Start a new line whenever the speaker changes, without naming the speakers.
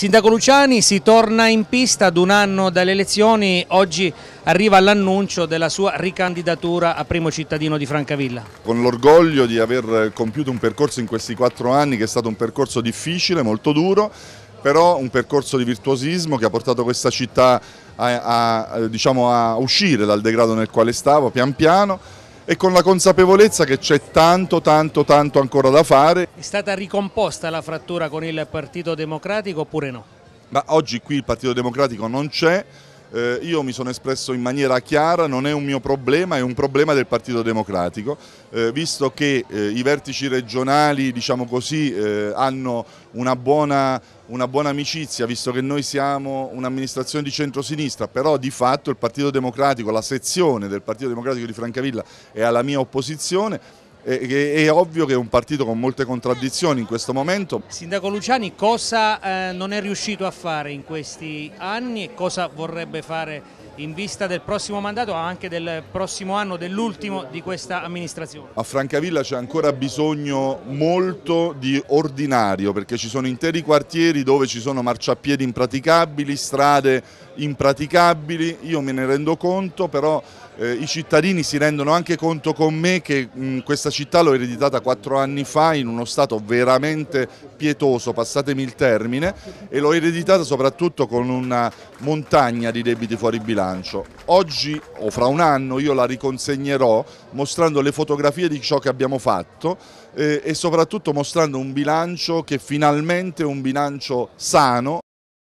Sindaco Luciani si torna in pista ad un anno dalle elezioni, oggi arriva l'annuncio della sua ricandidatura a primo cittadino di Francavilla.
Con l'orgoglio di aver compiuto un percorso in questi quattro anni che è stato un percorso difficile, molto duro, però un percorso di virtuosismo che ha portato questa città a, a, diciamo, a uscire dal degrado nel quale stavo pian piano e con la consapevolezza che c'è tanto,
tanto, tanto ancora da fare. È stata ricomposta la frattura con il Partito Democratico oppure no?
Ma oggi qui il Partito Democratico non c'è, eh, io mi sono espresso in maniera chiara, non è un mio problema, è un problema del Partito Democratico, eh, visto che eh, i vertici regionali diciamo così, eh, hanno una buona, una buona, amicizia, visto che noi siamo un'amministrazione di centrosinistra, però di fatto il Partito Democratico, la sezione del Partito Democratico di Francavilla è alla mia opposizione, è, è, ovvio che è un partito con molte contraddizioni in questo momento.
Sindaco Luciani cosa eh, non è riuscito a fare in questi anni e cosa vorrebbe fare in vista del prossimo mandato ma anche del prossimo anno, dell'ultimo di questa amministrazione?
A Francavilla c'è ancora bisogno molto di ordinario perché ci sono interi quartieri dove ci sono marciapiedi impraticabili, strade impraticabili, io me ne rendo conto però eh, i cittadini si rendono anche conto con me che mh, mm, questa città l'ho ereditata quattro anni fa in uno stato veramente pietoso, passatemi il termine, e l'ho ereditata soprattutto con una montagna di debiti fuori bilancio. Oggi o fra un anno io la riconsegnerò mostrando le fotografie di ciò che abbiamo fatto eh, e soprattutto mostrando un bilancio che finalmente è un bilancio sano,